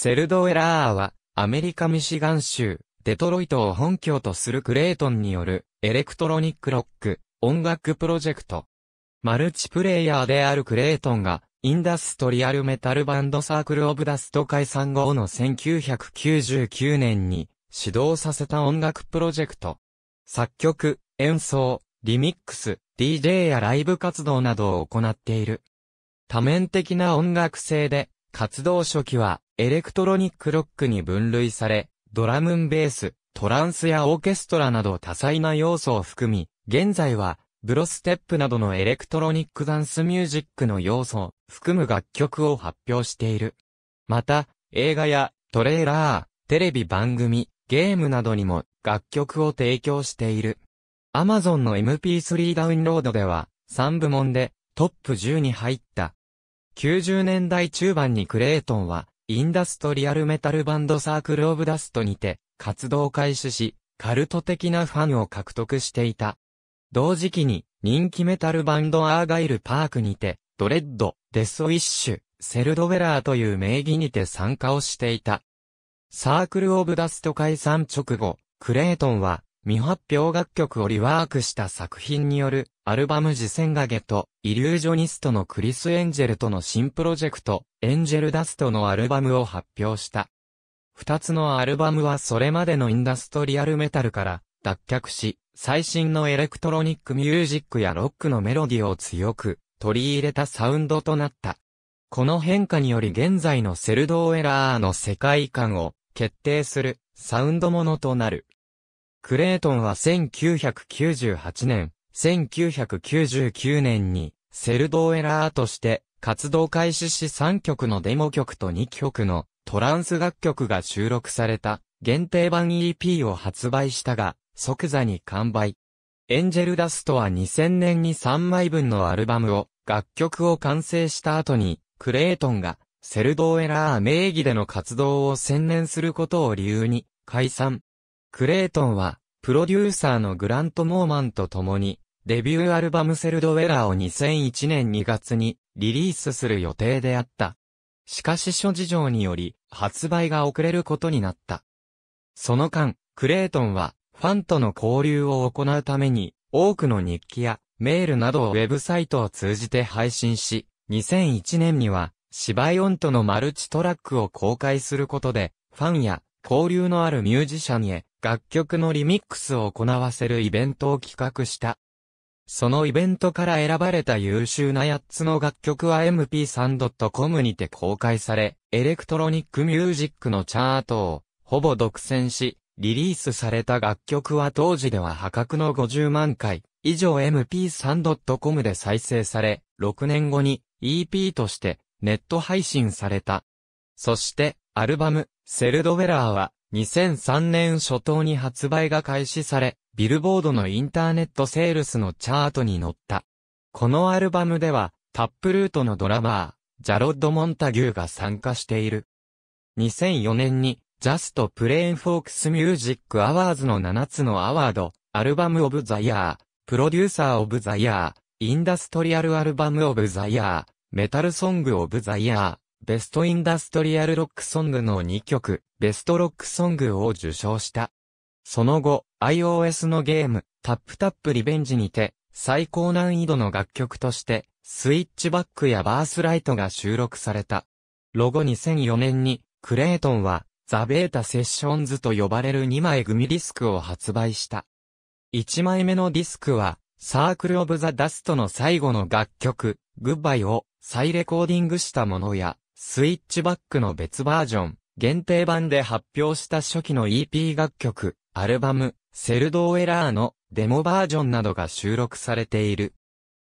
セルドエラーは、アメリカミシガン州、デトロイトを本拠とするクレイトンによる、エレクトロニックロック、音楽プロジェクト。マルチプレイヤーであるクレイトンが、インダストリアルメタルバンドサークルオブダスト解散後の1999年に、始動させた音楽プロジェクト。作曲、演奏、リミックス、DJ やライブ活動などを行っている。多面的な音楽性で、活動初期は、エレクトロニックロックに分類され、ドラムンベース、トランスやオーケストラなど多彩な要素を含み、現在は、ブロステップなどのエレクトロニックダンスミュージックの要素を含む楽曲を発表している。また、映画やトレーラー、テレビ番組、ゲームなどにも楽曲を提供している。Amazon の MP3 ダウンロードでは3部門でトップ10に入った。90年代中盤にクレイトンはインダストリアルメタルバンドサークルオブダストにて活動開始し、カルト的なファンを獲得していた。同時期に人気メタルバンドアーガイルパークにて、ドレッド、デスウィッシュ、セルドウェラーという名義にて参加をしていた。サークルオブダスト解散直後、クレートンは未発表楽曲をリワークした作品によるアルバム次戦ガゲとイリュージョニストのクリス・エンジェルとの新プロジェクトエンジェルダストのアルバムを発表した。二つのアルバムはそれまでのインダストリアルメタルから脱却し、最新のエレクトロニックミュージックやロックのメロディを強く取り入れたサウンドとなった。この変化により現在のセルドーエラーの世界観を決定するサウンドものとなる。クレイトンは1998年、1999年に、セルドーエラーとして、活動開始し3曲のデモ曲と2曲のトランス楽曲が収録された限定版 EP を発売したが、即座に完売。エンジェルダストは2000年に3枚分のアルバムを、楽曲を完成した後に、クレイトンが、セルドーエラー名義での活動を専念することを理由に、解散、クレイトンは、プロデューサーのグラント・モーマンと共に、デビューアルバムセルドウェラーを2001年2月にリリースする予定であった。しかし諸事情により発売が遅れることになった。その間、クレイトンはファンとの交流を行うために多くの日記やメールなどをウェブサイトを通じて配信し、2001年には芝居音とのマルチトラックを公開することでファンや交流のあるミュージシャンへ楽曲のリミックスを行わせるイベントを企画した。そのイベントから選ばれた優秀な8つの楽曲は mp3.com にて公開され、エレクトロニックミュージックのチャートをほぼ独占し、リリースされた楽曲は当時では破格の50万回以上 mp3.com で再生され、6年後に EP としてネット配信された。そして、アルバム、セルドウェラーは、2003年初頭に発売が開始され、ビルボードのインターネットセールスのチャートに乗った。このアルバムでは、タップルートのドラマー、ジャロッド・モンタギューが参加している。2004年に、ジャスト・プレーン・フォークス・ミュージック・アワーズの7つのアワード、アルバム・オブ・ザ・ヤー、プロデューサー・オブ・ザ・ヤー、インダストリアル・アルバム・オブ・ザ・ヤー、メタル・ソング・オブ・ザ・ヤー、ベストインダストリアルロックソングの2曲、ベストロックソングを受賞した。その後、iOS のゲーム、タップタップリベンジにて、最高難易度の楽曲として、スイッチバックやバースライトが収録された。ロゴ2004年に、クレイトンは、ザ・ベータ・セッションズと呼ばれる2枚組ディスクを発売した。1枚目のディスクは、サークル・オブ・ザ・ダストの最後の楽曲、グッバイを再レコーディングしたものや、スイッチバックの別バージョン、限定版で発表した初期の EP 楽曲、アルバム、セルドーエラーのデモバージョンなどが収録されている。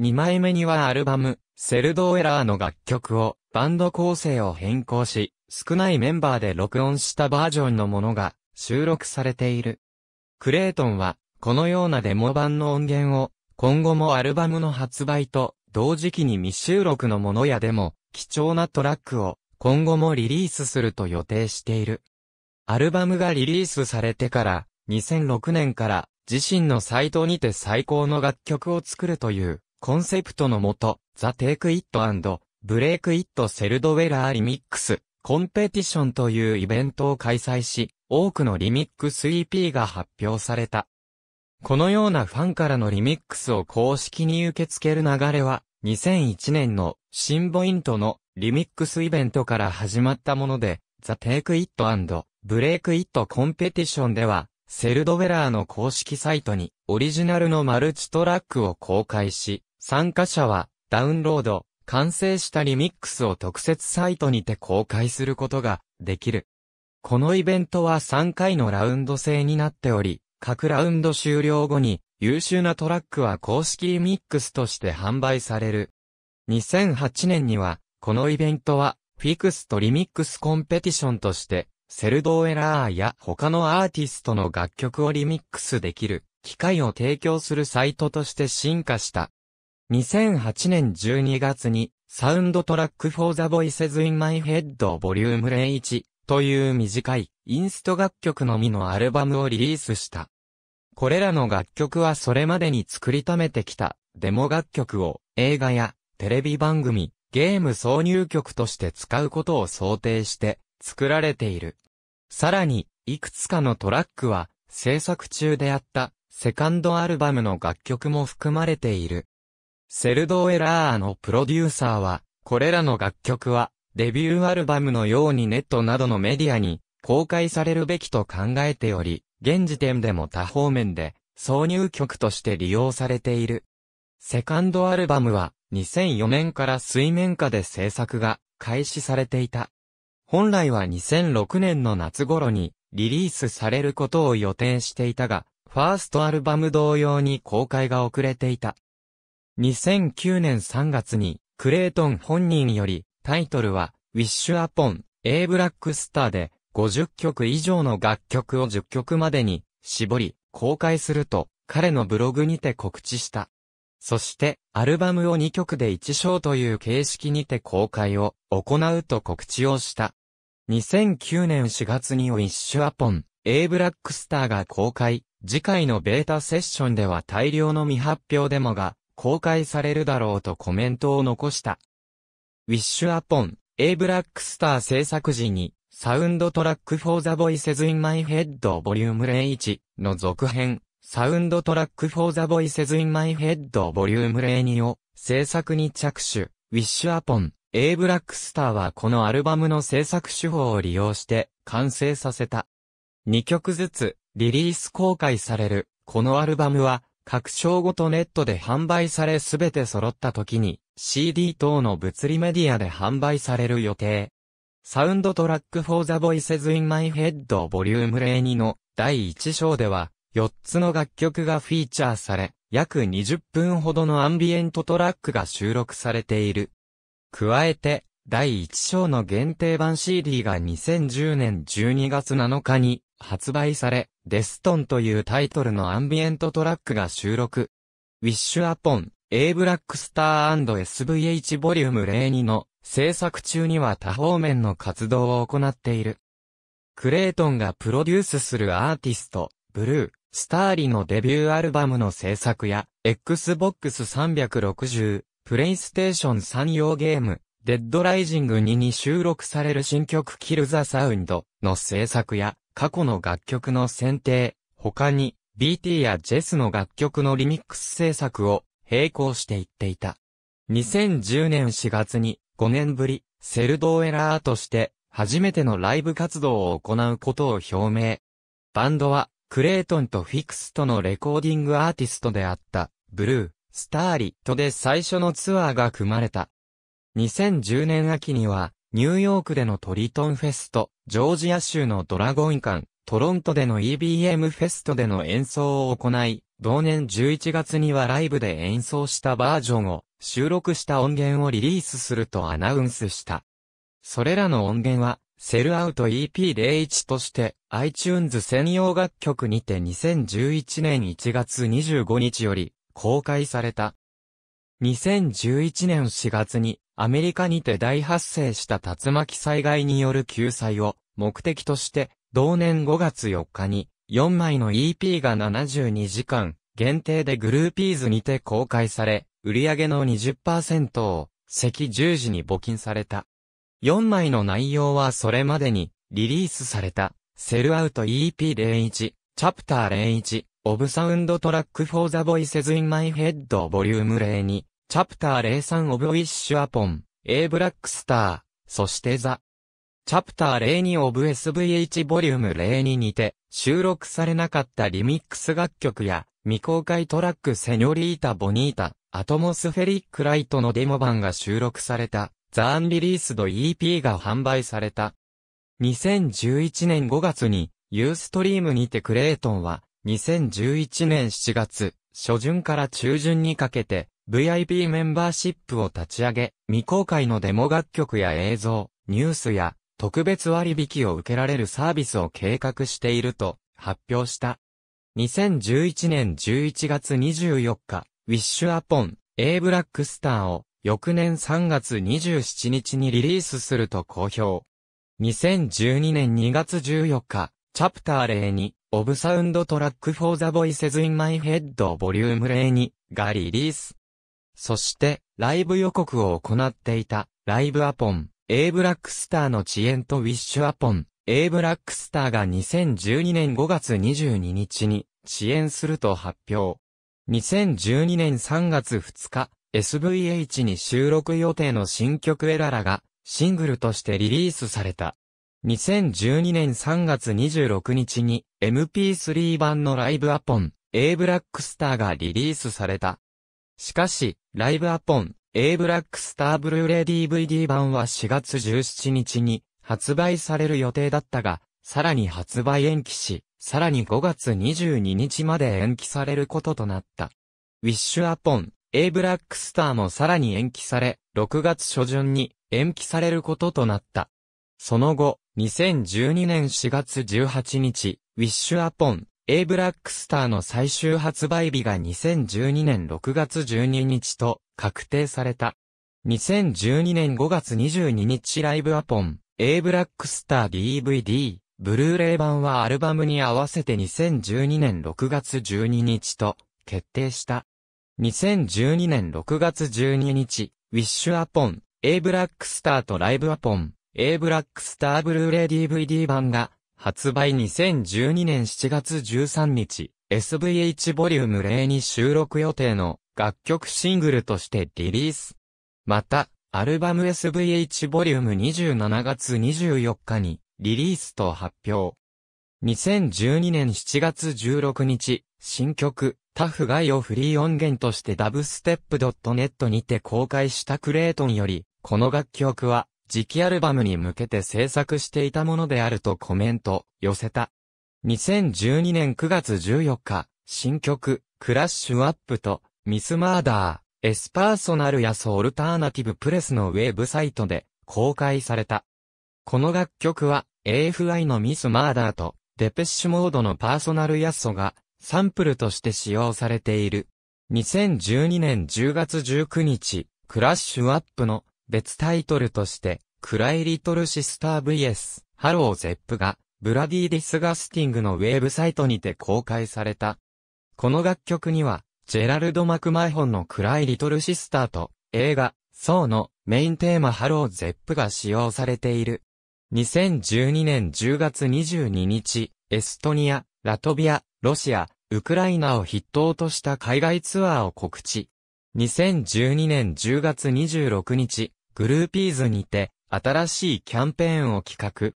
2枚目にはアルバム、セルドーエラーの楽曲を、バンド構成を変更し、少ないメンバーで録音したバージョンのものが収録されている。クレイトンは、このようなデモ版の音源を、今後もアルバムの発売と同時期に未収録のものやでも、貴重なトラックを今後もリリースすると予定している。アルバムがリリースされてから2006年から自身のサイトにて最高の楽曲を作るというコンセプトのもと、ザ・テイク・イット・アンド・ブレイク・イット・セルド・ウェラー・リミックス、コンペティションというイベントを開催し、多くのリミックス EP が発表された。このようなファンからのリミックスを公式に受け付ける流れは、2001年のシンボイントのリミックスイベントから始まったもので、ザ・テイク・イット・アンド・ブレイク・イット・コンペティションでは、セルドウェラーの公式サイトにオリジナルのマルチトラックを公開し、参加者はダウンロード、完成したリミックスを特設サイトにて公開することができる。このイベントは3回のラウンド制になっており、各ラウンド終了後に優秀なトラックは公式ミックスとして販売される。2008年には、このイベントは、フィクスとリミックスコンペティションとして、セルドーエラーや他のアーティストの楽曲をリミックスできる、機械を提供するサイトとして進化した。2008年12月に、サウンドトラックフォー the voices in my head ボリューム01という短いインスト楽曲のみのアルバムをリリースした。これらの楽曲はそれまでに作りためてきたデモ楽曲を映画やテレビ番組、ゲーム挿入曲として使うことを想定して作られている。さらに、いくつかのトラックは制作中であったセカンドアルバムの楽曲も含まれている。セルドエラーのプロデューサーは、これらの楽曲はデビューアルバムのようにネットなどのメディアに公開されるべきと考えており、現時点でも多方面で挿入曲として利用されている。セカンドアルバムは2004年から水面下で制作が開始されていた。本来は2006年の夏頃にリリースされることを予定していたが、ファーストアルバム同様に公開が遅れていた。2009年3月にクレイトン本人よりタイトルは Wish Upon A Black Star で50曲以上の楽曲を10曲までに絞り公開すると彼のブログにて告知した。そしてアルバムを2曲で1章という形式にて公開を行うと告知をした。2009年4月にウィッシュアポン、A ブラックスターが公開、次回のベータセッションでは大量の未発表デモが公開されるだろうとコメントを残した。ウィッシュアポン、A ブラックスター制作時にサウンドトラックフォーザボイセズインマイヘッドボリュームレイ01の続編、サウンドトラックフォーザボイセズインマイヘッドボリュームレイ02を制作に着手、ウィッシュアポン、A ブラックスターはこのアルバムの制作手法を利用して完成させた。2曲ずつリリース公開される、このアルバムは各章ごとネットで販売されすべて揃った時に CD 等の物理メディアで販売される予定。サウンドトラックフォー the voices in my head Vol.02 の第1章では4つの楽曲がフィーチャーされ、約20分ほどのアンビエントトラックが収録されている。加えて、第1章の限定版 CD が2010年12月7日に発売され、デストンというタイトルのアンビエントトラックが収録。Wish Upon A Black Star&SVH Vol.02 の制作中には多方面の活動を行っている。クレイトンがプロデュースするアーティスト、ブルー、スターリのデビューアルバムの制作や、Xbox 360、プレイステーション3用ゲーム、デッドライジング2に収録される新曲キルザサウンドの制作や、過去の楽曲の選定、他に、BT やジェスの楽曲のリミックス制作を並行していっていた。2010年4月に5年ぶり、セルドーエラーとして、初めてのライブ活動を行うことを表明。バンドは、クレイトンとフィクスとのレコーディングアーティストであった、ブルー、スターリットで最初のツアーが組まれた。2010年秋には、ニューヨークでのトリトンフェスト、ジョージア州のドラゴン館、トロントでの EBM フェストでの演奏を行い、同年11月にはライブで演奏したバージョンを収録した音源をリリースするとアナウンスした。それらの音源は、セルアウト EP01 として iTunes 専用楽曲にて2011年1月25日より公開された。2011年4月にアメリカにて大発生した竜巻災害による救済を目的として同年5月4日に4枚の EP が72時間限定でグルーピーズにて公開され売上の20%を、赤十字に募金された。4枚の内容はそれまでに、リリースされた、セルアウト EP01、チャプター01、オブサウンドトラックフォーザボイセズインマイヘッドボリューム02、チャプター03オブウィッシュアポン、A ブラックスター、そしてザ。チャプター02オブ SVH ボリューム02にて収録されなかったリミックス楽曲や未公開トラックセニョリータ・ボニータ、アトモスフェリックライトのデモ版が収録された、ザ・アンリリースド EP が販売された。2011年5月に、ユーストリームにてクレイトンは、2011年7月、初旬から中旬にかけて、VIP メンバーシップを立ち上げ、未公開のデモ楽曲や映像、ニュースや、特別割引を受けられるサービスを計画していると発表した。2011年11月24日、ウィッシュアポン、A ブラックスターを翌年3月27日にリリースすると公表。2012年2月14日、チャプター0に、オブサウンドトラックフォーザボイセズインマイヘッドボリューム0に、がリリース。そして、ライブ予告を行っていた、ライブアポン、A ブラックスターの遅延とウィッシュアポン、A ブラックスターが2012年5月22日に遅延すると発表。2012年3月2日、SVH に収録予定の新曲エララがシングルとしてリリースされた。2012年3月26日に MP3 版のライブアポン A ブラックスターがリリースされた。しかし、ライブアポン A ブラックスターブルーレイ DVD 版は4月17日に発売される予定だったが、さらに発売延期し、さらに5月22日まで延期されることとなった。ウィッシュアポン、A ブラックスターもさらに延期され、6月初旬に延期されることとなった。その後、2012年4月18日、ウィッシュアポン、A ブラックスターの最終発売日が2012年6月12日と確定された。2012年5月22日ライブアポン、A ブラックスター DVD、ブルーレイ版はアルバムに合わせて2012年6月12日と決定した。2012年6月12日、ウィッシュアポン、A ブラックスターとライブアポン、A ブラックスターブルーレイ DVD 版が発売2012年7月13日、SVH ボリューム0に収録予定の楽曲シングルとしてリリース。また、アルバム SVH ボリューム27月24日にリリースと発表。2012年7月16日、新曲、タフガイをフリー音源としてダブステップ .net にて公開したクレートンより、この楽曲は、次期アルバムに向けて制作していたものであるとコメント、寄せた。2012年9月14日、新曲、クラッシュアップと、ミスマーダー、エスパーソナルやソオルターナティブプレスのウェブサイトで公開された。この楽曲は AFI のミスマーダーと、デペッシュモードのパーソナルヤッソが、サンプルとして使用されている。2012年10月19日、クラッシュアップの別タイトルとして、クライリトルシスター VS、ハローゼップが、ブラディ・ディスガスティングのウェブサイトにて公開された。この楽曲には、ジェラルド・マクマイホンのクライ・リトル・シスターと、映画、ソーのメインテーマハロー・ゼップが使用されている。2012年10月22日、エストニア、ラトビア、ロシア、ウクライナを筆頭とした海外ツアーを告知。2012年10月26日、グルーピーズにて、新しいキャンペーンを企画。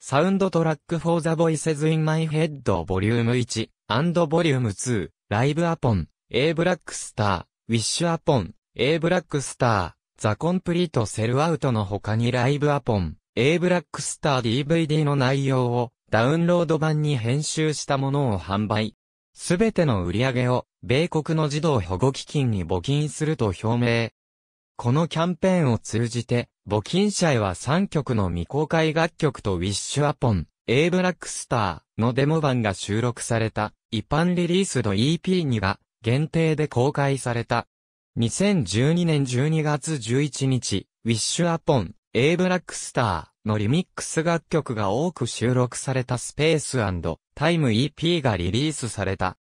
サウンドトラック for the voices in my head Vol.1& 1 Vol.2 ライブアポン A ブラックスターウィッシュアポン A ブラックスターザコンプリートセルアウトの他にライブアポン A ブラックスター DVD の内容をダウンロード版に編集したものを販売。すべての売り上げを米国の児童保護基金に募金すると表明。このキャンペーンを通じて、募金者へは3曲の未公開楽曲とウィッシュアポン、A ブラックスターのデモ版が収録された一般リリースの EP には限定で公開された。2012年12月11日、ウィッシュアポン。A ブラックスターのリミックス楽曲が多く収録されたスペースタイム EP がリリースされた。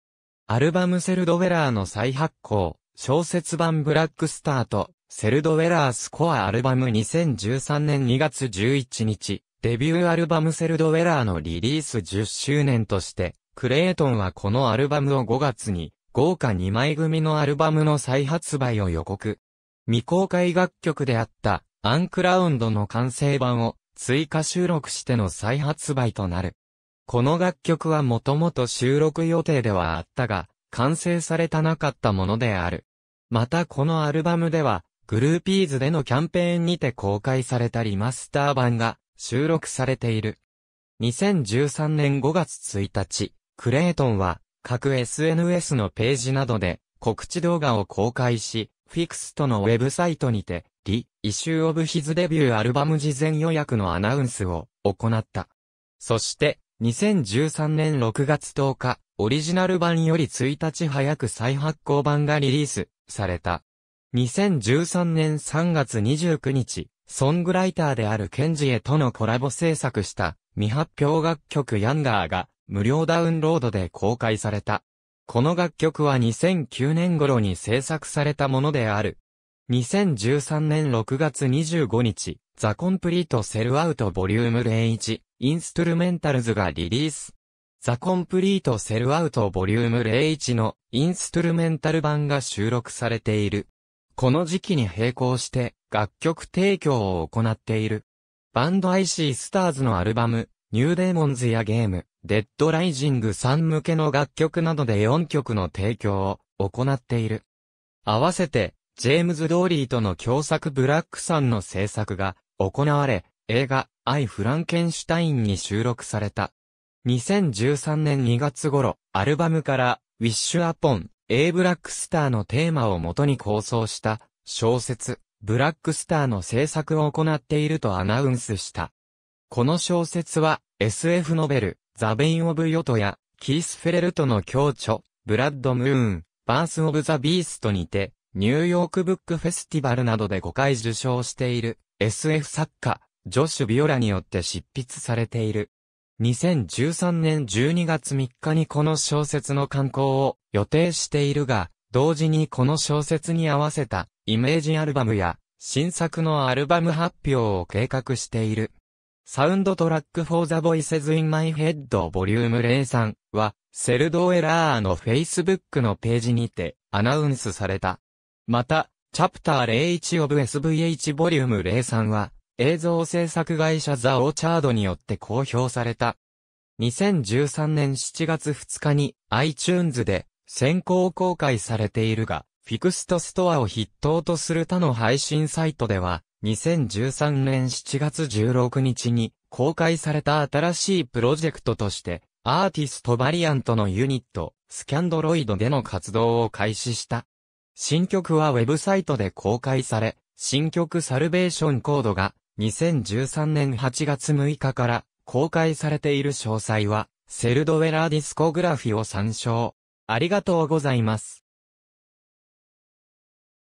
アルバムセルドウェラーの再発行、小説版ブラックスターと、セルドウェラースコアアルバム2013年2月11日、デビューアルバムセルドウェラーのリリース10周年として、クレイトンはこのアルバムを5月に、豪華2枚組のアルバムの再発売を予告。未公開楽曲であったアンクラウンドの完成版を追加収録しての再発売となる。この楽曲はもともと収録予定ではあったが、完成されたなかったものである。またこのアルバムでは、グルーピーズでのキャンペーンにて公開されたリマスター版が収録されている。2013年5月1日、クレイトンは各 SNS のページなどで告知動画を公開し、フィクスとのウェブサイトにてリ、イシューオブヒズデビューアルバム事前予約のアナウンスを行った。そして、2013年6月10日、オリジナル版より1日早く再発行版がリリースされた。2013年3月29日、ソングライターであるケンジエとのコラボ制作した未発表楽曲ヤンガーが無料ダウンロードで公開された。この楽曲は2009年頃に制作されたものである。2013年6月25日、ザ・コンプリート・セル・アウト・ボリューム01、インストゥルメンタルズがリリース。ザ・コンプリート・セル・アウト・ボリューム01のインストゥルメンタル版が収録されている。この時期に並行して楽曲提供を行っている。バンド IC スターズのアルバム、ニューデーモンズやゲーム、デッドライジング3向けの楽曲などで4曲の提供を行っている。合わせてジェームズ・ドーリーとの共作ブラックさんの制作が行われ、映画、アイ・フランケンシュタインに収録された。2013年2月頃、アルバムから、ウィッシュ・アポン、A ブラックスターのテーマを元に構想した、小説、ブラックスターの制作を行っているとアナウンスした。この小説は、SF ノベル、ザ・ベイン・オブ・ヨトや、キース・フェレルとの共著、ブラッド・ムーン、バース・オブ・ザ・ビーストにて、ニューヨークブックフェスティバルなどで5回受賞している SF 作家、ジョシュ・ビオラによって執筆されている。2013年12月3日にこの小説の刊行を予定しているが、同時にこの小説に合わせたイメージアルバムや新作のアルバム発表を計画している。サウンドトラックフォー the voices in my head Vol.03 03は、セルドエラーの Facebook のページにてアナウンスされた。また、チャプター01 of SVH ボリューム03は、映像制作会社ザ・オーチャードによって公表された。2013年7月2日に iTunes で先行公開されているが、フィクストストアを筆頭とする他の配信サイトでは、2013年7月16日に公開された新しいプロジェクトとして、アーティストバリアントのユニット、スキャンドロイドでの活動を開始した。新曲はウェブサイトで公開され、新曲サルベーションコードが2013年8月6日から公開されている詳細は、セルドウェラーディスコグラフィを参照。ありがとうございます。